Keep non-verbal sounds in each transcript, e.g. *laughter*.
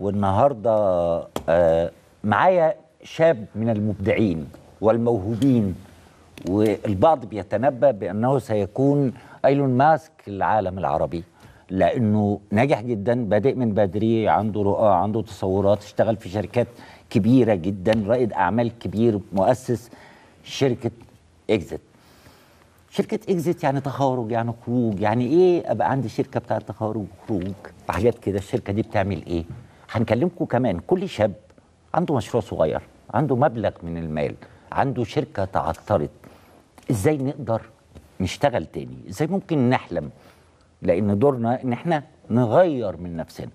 والنهارده آه، معايا شاب من المبدعين والموهوبين والبعض بيتنبأ بأنه سيكون ايلون ماسك العالم العربي لأنه ناجح جدا بادئ من بدري عنده رؤى عنده تصورات اشتغل في شركات كبيرة جدا رائد أعمال كبير مؤسس شركة إكزيت شركة إكزيت يعني تخارج يعني خروج يعني إيه أبقى عندي شركة بتاعت تخارج وخروج وحاجات كده الشركة دي بتعمل إيه هنكلمكم كمان كل شاب عنده مشروع صغير عنده مبلغ من المال عنده شركة تعثرت ازاي نقدر نشتغل تاني ازاي ممكن نحلم لان دورنا ان احنا نغير من نفسنا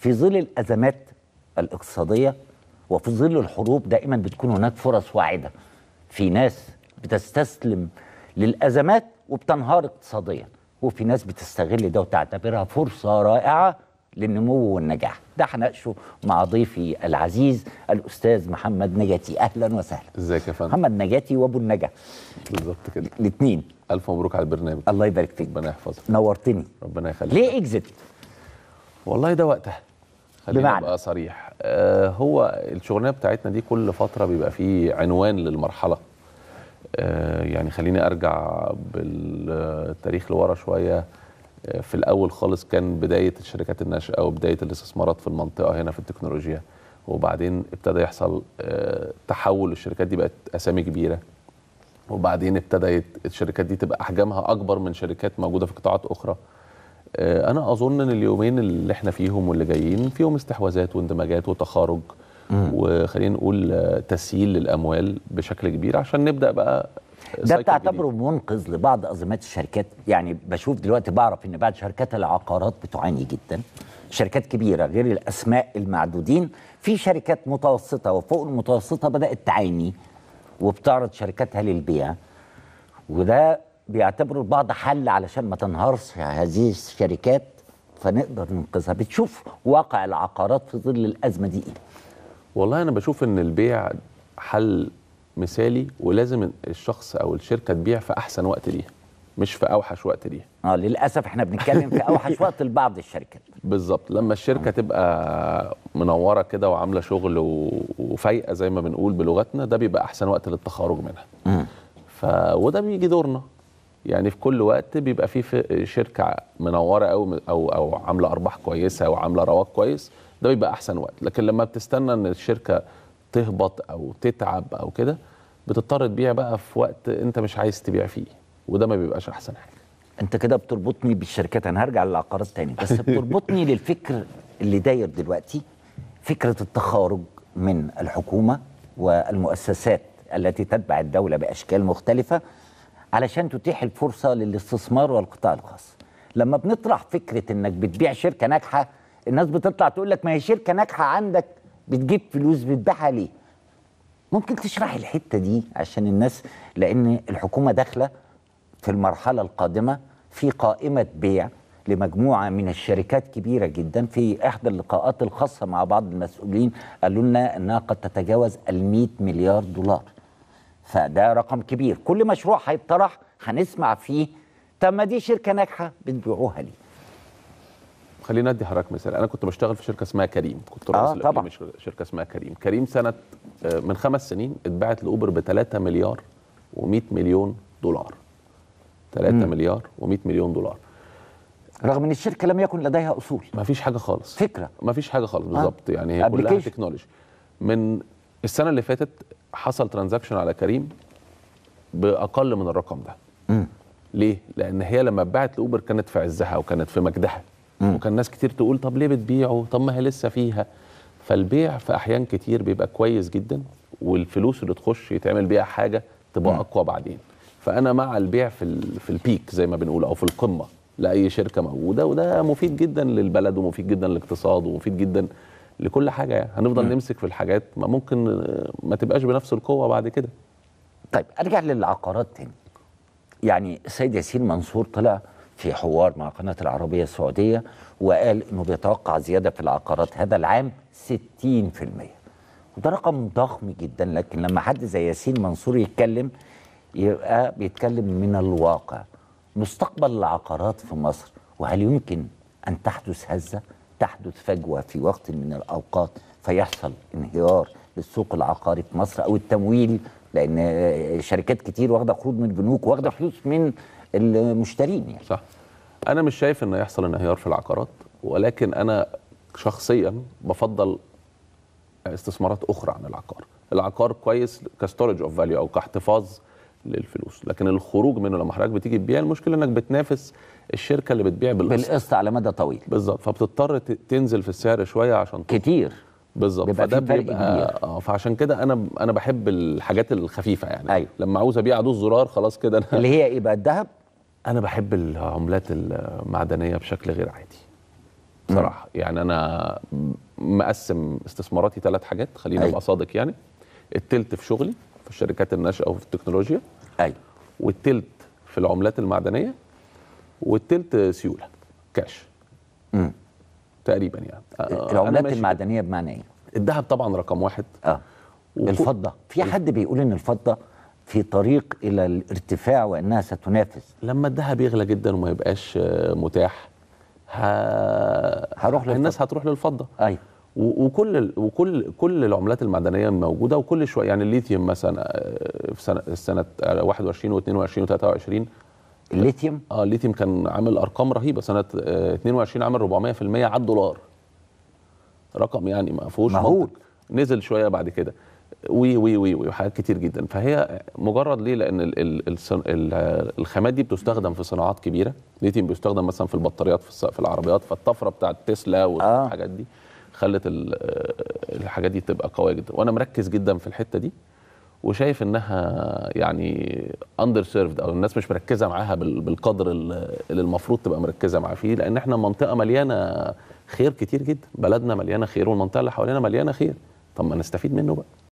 في ظل الازمات الاقتصاديه وفي ظل الحروب دائما بتكون هناك فرص واعده في ناس بتستسلم للازمات وبتنهار اقتصاديا وفي ناس بتستغل ده وتعتبرها فرصه رائعه للنمو والنجاح ده هنناقشه مع ضيفي العزيز الاستاذ محمد نجاتي اهلا وسهلا ازيك يا فندم محمد نجاتي وابو النجا بالظبط كده الاثنين الف مبروك على البرنامج الله يبارك فيك ربنا يحفظك نورتني ربنا يخليك ليه اكزت والله ده وقتها خلينا بقى صريح آه هو الشغلانه بتاعتنا دي كل فتره بيبقى فيه عنوان للمرحله آه يعني خليني ارجع بالتاريخ لورا شويه في الاول خالص كان بدايه الشركات الناشئه وبدايه الاستثمارات في المنطقه هنا في التكنولوجيا وبعدين ابتدى يحصل آه، تحول الشركات دي بقت اسامي كبيره وبعدين ابتدت الشركات دي تبقى احجامها اكبر من شركات موجوده في قطاعات اخرى آه، انا اظن ان اليومين اللي احنا فيهم واللي جايين فيهم استحواذات واندماجات وتخارج وخلينا نقول آه، تسييل للاموال بشكل كبير عشان نبدا بقى ده بتعتبره منقذ لبعض ازمات الشركات يعني بشوف دلوقتي بعرف ان بعض شركات العقارات بتعاني جدا شركات كبيره غير الاسماء المعدودين في شركات متوسطه وفوق المتوسطه بدات تعاني وبتعرض شركاتها للبيع وده بيعتبروا البعض حل علشان ما تنهارش هذه الشركات فنقدر ننقذها بتشوف واقع العقارات في ظل الازمه دي ايه والله انا بشوف ان البيع حل مثالي ولازم الشخص او الشركه تبيع في احسن وقت ليها مش في اوحش وقت ليها اه للاسف احنا بنتكلم في اوحش *laughs* وقت لبعض الشركات بالظبط لما الشركه تبقى منوره كده وعامله شغل وفايقه زي ما بنقول بلغتنا ده بيبقى احسن وقت للتخارج منها ف وده بيجي دورنا يعني في كل وقت بيبقى في شركه منوره او او او عامله ارباح كويسه وعامله رواج كويس ده بيبقى احسن وقت لكن لما بتستنى ان الشركه تهبط او تتعب او كده بتضطر تبيع بقى في وقت انت مش عايز تبيع فيه وده ما بيبقاش احسن حاجه انت كده بتربطني بالشركات انا هرجع للعقارات تاني بس *laughs* بتربطني للفكر اللي داير دلوقتي فكره التخارج من الحكومه والمؤسسات التي تتبع الدوله باشكال مختلفه علشان تتيح الفرصه للاستثمار والقطاع الخاص لما بنطرح فكره انك بتبيع شركه ناجحه الناس بتطلع تقول لك ما هي شركه ناجحه عندك بتجيب فلوس بتبيعها ليه ممكن تشرح الحتة دي عشان الناس لأن الحكومة داخلة في المرحلة القادمة في قائمة بيع لمجموعة من الشركات كبيرة جدا في إحدى اللقاءات الخاصة مع بعض المسؤولين قالوا لنا أنها قد تتجاوز ال مليار دولار فده رقم كبير كل مشروع هيطرح هنسمع فيه طب ما دي شركة ناجحة بتبيعوها ليه خلينا ادي حضرتك مثال انا كنت بشتغل في شركه اسمها كريم كنت رئيس آه طبعا شركه اسمها كريم كريم سنه آه، من خمس سنين اتباعت لاوبر ب 3 مليار و100 مليون دولار 3 مم. مليار و100 مليون دولار رغم ان الشركه لم يكن لديها اصول ما فيش حاجه خالص فكره ما فيش حاجه خالص آه. بالظبط آه. يعني هي كلها تكنولوجي من السنه اللي فاتت حصل ترانزاكشن على كريم باقل من الرقم ده مم. ليه لان هي لما اتباعت لاوبر كانت في عزها وكانت في مجدها مم. وكان ناس كتير تقول طب ليه بتبيعه طب ما هي لسه فيها فالبيع في احيان كتير بيبقى كويس جدا والفلوس اللي تخش يتعمل بيها حاجه تبقى مم. اقوى بعدين فانا مع البيع في في البيك زي ما بنقول او في القمه لاي شركه موجوده وده مفيد جدا للبلد ومفيد جدا للاقتصاد ومفيد جدا لكل حاجه يعني هنفضل م. نمسك في الحاجات ما ممكن ما تبقاش بنفس القوه بعد كده طيب ارجع للعقارات تاني يعني السيد ياسين منصور طلع في حوار مع قناة العربية السعودية وقال أنه بيتوقع زيادة في العقارات هذا العام 60% وده رقم ضخم جدا لكن لما حد زي ياسين منصور يتكلم يبقى بيتكلم من الواقع مستقبل العقارات في مصر وهل يمكن أن تحدث هزة تحدث فجوة في وقت من الأوقات فيحصل انهيار للسوق العقاري في مصر أو التمويل لان شركات كتير واخده قروض من البنوك واخده فلوس من المشترين يعني صح انا مش شايف ان يحصل انهيار في العقارات ولكن انا شخصيا بفضل استثمارات اخرى عن العقار العقار كويس كستورج اوف فاليو او كاحتفاظ للفلوس لكن الخروج منه لما حضرتك بتيجي تبيع المشكله انك بتنافس الشركه اللي بتبيع بالقسط بالقسط على مدى طويل بالظبط فبتضطر تنزل في السعر شويه عشان كتير بالظبط فده بيبقى اه فعشان كده انا انا بحب الحاجات الخفيفه يعني أيوه. لما عاوز ابيع ادوس زرار خلاص كده انا اللي هي ايه بقى الذهب انا بحب العملات المعدنيه بشكل غير عادي بصراحه يعني انا مقسم استثماراتي ثلاث حاجات خلينا أيوه. ابقى صادق يعني التلت في شغلي في الشركات الناشئه وفي التكنولوجيا ايوه والتلت في العملات المعدنيه والتلت سيوله كاش تقريبا يعني إيه، العملات المعدنيه بمعنى ايه؟ الذهب طبعا رقم واحد اه الفضه في حد بيقول ان الفضه في طريق الى الارتفاع وانها ستنافس لما الذهب يغلى جدا وما يبقاش آه، متاح ه... هروح للفضة. الناس هتروح للفضه ايوه وكل وكل كل العملات المعدنيه موجوده وكل شويه يعني الليثيوم مثلا آه، في سنه 21 و22 و23 الليثيوم اه الليثيوم كان عامل ارقام رهيبه سنه 22 آه، عامل 400% على الدولار رقم يعني ما فيهوش مهول نزل شويه بعد كده وي وي وي وي وحاجات كتير جدا فهي مجرد ليه لان الـ الـ الـ الخامات دي بتستخدم في صناعات كبيره الليثيوم بيستخدم مثلا في البطاريات في, في العربيات فالطفره بتاعه تسلا آه. والحاجات دي خلت آه، الحاجات دي تبقى قويه جدا وانا مركز جدا في الحته دي وشايف انها يعني اندر سيرفد او الناس مش مركزه معاها بالقدر اللي المفروض تبقى مركزه معاه فيه لان احنا منطقه مليانه خير كتير جدا بلدنا مليانه خير والمنطقه اللي حوالينا مليانه خير طب ما نستفيد منه بقى